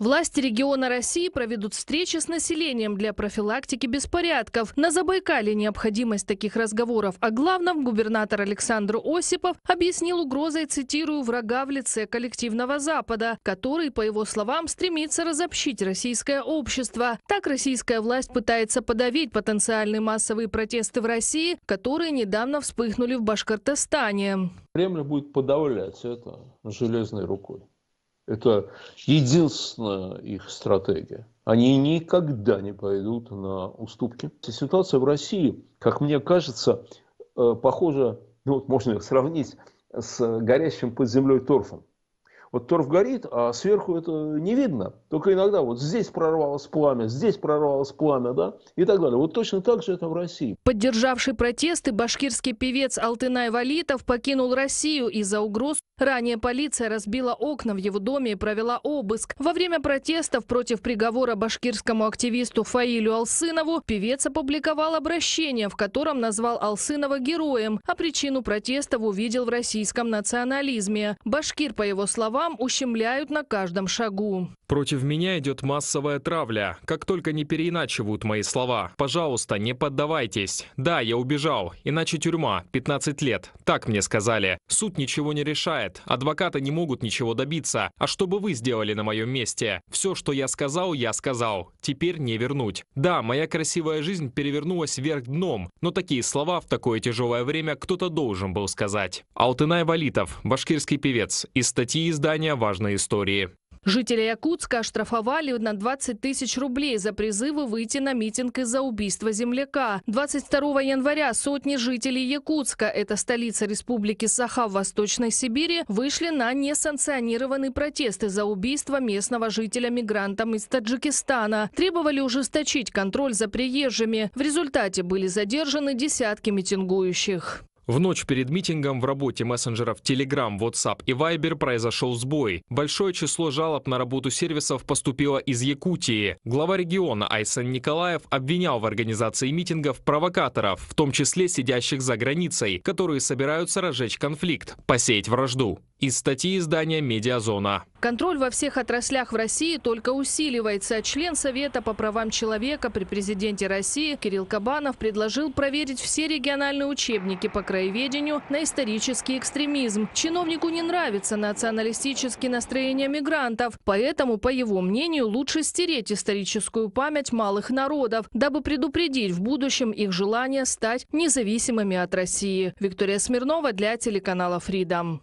Власти региона России проведут встречи с населением для профилактики беспорядков. На Забайкале необходимость таких разговоров о а главном губернатор Александр Осипов объяснил угрозой, цитирую, врага в лице коллективного Запада, который, по его словам, стремится разобщить российское общество. Так российская власть пытается подавить потенциальные массовые протесты в России, которые недавно вспыхнули в Башкортостане. Кремль будет подавлять это железной рукой. Это единственная их стратегия. Они никогда не пойдут на уступки. Ситуация в России, как мне кажется, э, похожа, ну вот можно сравнить с горящим под землей торфом. Вот торф горит, а сверху это не видно. Только иногда вот здесь прорвалось пламя, здесь прорвалось пламя, да, и так далее. Вот точно так же это в России. Поддержавший протесты, башкирский певец Алтынай Валитов покинул Россию из-за угроз. Ранее полиция разбила окна в его доме и провела обыск. Во время протестов против приговора башкирскому активисту Фаилю Алсынову певец опубликовал обращение, в котором назвал Алсынова героем, а причину протестов увидел в российском национализме. Башкир, по его словам, вам ущемляют на каждом шагу. Против меня идет массовая травля. Как только не переиначивают мои слова. Пожалуйста, не поддавайтесь. Да, я убежал. Иначе тюрьма. 15 лет. Так мне сказали. Суд ничего не решает. Адвокаты не могут ничего добиться. А что бы вы сделали на моем месте? Все, что я сказал, я сказал. Теперь не вернуть. Да, моя красивая жизнь перевернулась вверх дном. Но такие слова в такое тяжелое время кто-то должен был сказать. Алтынай Валитов, башкирский певец. Из статьи из издания важной истории. Жители Якутска оштрафовали на 20 тысяч рублей за призывы выйти на митинг из-за убийства земляка. 22 января сотни жителей Якутска, это столица республики Саха в Восточной Сибири, вышли на несанкционированный протест из-за убийства местного жителя мигрантом из Таджикистана. Требовали ужесточить контроль за приезжими. В результате были задержаны десятки митингующих. В ночь перед митингом в работе мессенджеров Telegram, WhatsApp и Viber произошел сбой. Большое число жалоб на работу сервисов поступило из Якутии. Глава региона Айсен Николаев обвинял в организации митингов провокаторов, в том числе сидящих за границей, которые собираются разжечь конфликт, посеять вражду. Из статьи издания «Медиазона». Контроль во всех отраслях в России только усиливается. Член Совета по правам человека при президенте России Кирилл Кабанов предложил проверить все региональные учебники по краеведению на исторический экстремизм. Чиновнику не нравятся националистические настроения мигрантов, поэтому, по его мнению, лучше стереть историческую память малых народов, дабы предупредить в будущем их желание стать независимыми от России. Виктория Смирнова для телеканала Freedom.